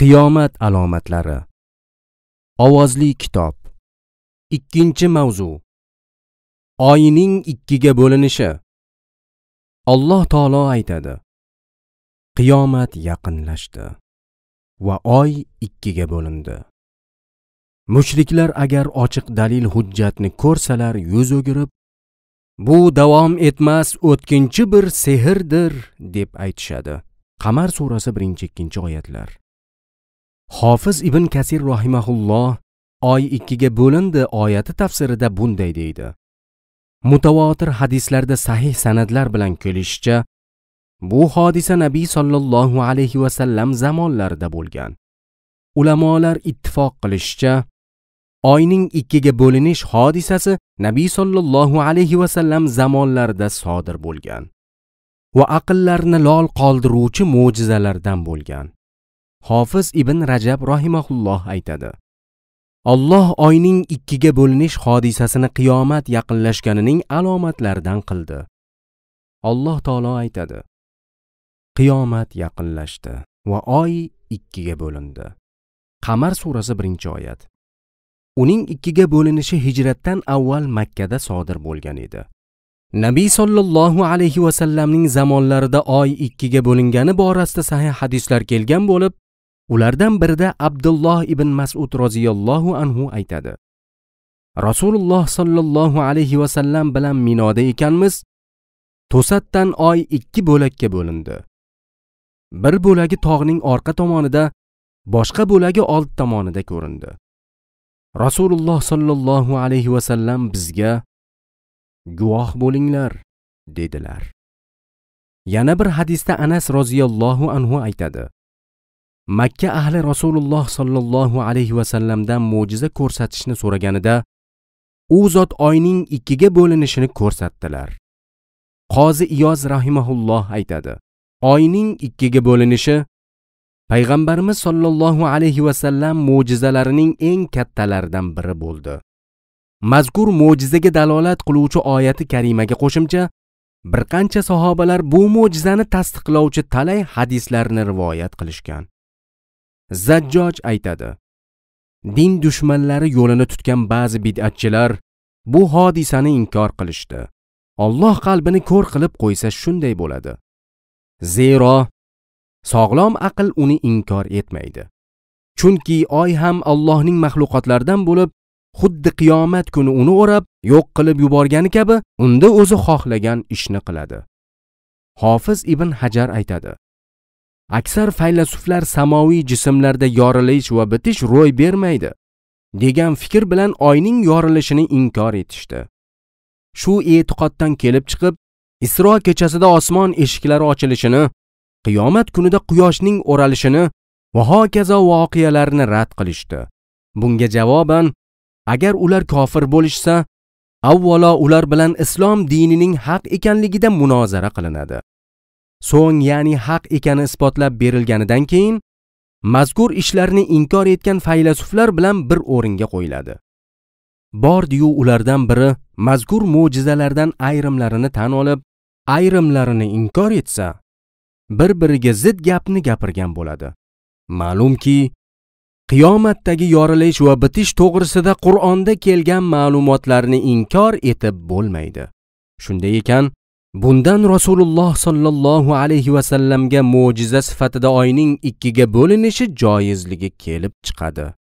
qiyomat alomatlari ovozli kitob ikkinchi mavzu oyning ikkiga bo'linishi alloh taolo aytadi qiyomat yaqinlashdi va oy ikkiga bo'lindi mushriklar agar ochiq dalil hujjatni ko'rsalar yuz o'girib bu davom etmas o'tkinchi bir sehrdir deb aytishadi qamar surasi 1 ikkinchi oyatlar hofiz ibn kasir rohimaulloh oy ikkiga bo'lindi oyati tafsirida bunday deydi mutavotir hadislarda sahih sanatlar bilan kelishicha bu hodisa nabiy sollallohu alayhi vasallam zamonlarida bo'lgan ulamolar ittifoq qilishicha oyning ikkiga bo'linish hodisasi nabiy sollallohu alayhi vasallam zamonlarida sodir bo'lgan va aqllarni lol qoldiruvchi mo'jizalardan bo'lgan hofiz ibn rajab rohimaulloh aytadi olloh oyning ikkiga bo'linish hodisasini qiyomat yaqinlashganining alomatlaridan qildi alloh taolo aytadi qiyomat yaqinlashdi va oy ikkiga bo'lindi qamar surasi birinchi oyat uning ikkiga bo'linishi hijratdan avval makkada sodir bo'lgan edi nabiy sollallohu alayhi vasallamning zamonlarida oy ikkiga bo'lingani borasida sahih hadislar kelgan bo'lib ulardan birida abdulloh ibn masud roziyallohu anhu aytadi rasululloh sollallohu alayhi vasallam bilan minoda ekanmiz to'satdan oy ikki bo'lakka bo'lindi bir bo'lagi tog'ning orqa tomonida boshqa bo'lagi old tomonida ko'rindi rasululloh sollallohu alayhi vasallam bizga guvoh bo'linglar dedilar yana bir hadisda anas roziyallohu anhu aytadi makka ahli rasululloh sollallohu alayhi vasallamdan mo'jiza ko'rsatishni so'raganida u zot oyning ikkiga bo'linishini ko'rsatdilar qozi iyoz rahimahulloh aytadi oyning ikkiga bo'linishi payg'ambarimiz sollallohu alayhi vasallam mo'jizalarining eng kattalaridan biri bo'ldi mazkur mo'jizaga dalolat qiluvchi oyati karimaga qo'shimcha bir qancha sahobalar bu mo'jizani tasdiqlovchi talay hadislarni rivoyat qilishgan zajjoj aytadi din dushmanlari yo'lini tutgan ba'zi bid'atchilar bu hodisani inkor qilishdi Alloh qalbini ko'r qilib qo'ysa shunday bo'ladi zero sog'lom aql uni inkor etmaydi chunki oy ham Allohning maxluqotlaridan bo'lib xuddi qiyomat kuni uni o'rab yo'q qilib yuborgani kabi unda o'zi xohlagan ishni qiladi hofiz ibn hajar aytadi aksar faylasuflar samoviy jismlarda yorilish va bitish ro'y bermaydi degan fikr bilan oyning yorilishini inkor etishdi shu e'tiqoddan kelib chiqib isro kechasida osmon eshiklari ochilishini qiyomat kunida quyoshning o'ralishini va hokazo voqealarni rad qilishdi bunga javoban agar ular kofir bo'lishsa avvalo ular bilan islom dinining haq ekanligida munozara qilinadi so'ng ya'ni haq ekani isbotlab berilganidan keyin mazkur ishlarni inkor etgan faylasuflar bilan bir o'ringa qo'yiladi bordiyu ulardan biri mazkur mo'jizalardan ayrimlarini tan olib ayrimlarini inkor etsa bir biriga zid gapni gapirgan bo'ladi ma'lumki qiyomatdagi yorilish va bitish to'g'risida qur'onda kelgan ma'lumotlarni inkor etib bo'lmaydi shunday ekan bundan rasululloh sollallohu alayhi vasallamga mo'jiza sifatida oyning ikkiga bo'linishi joizligi kelib chiqadi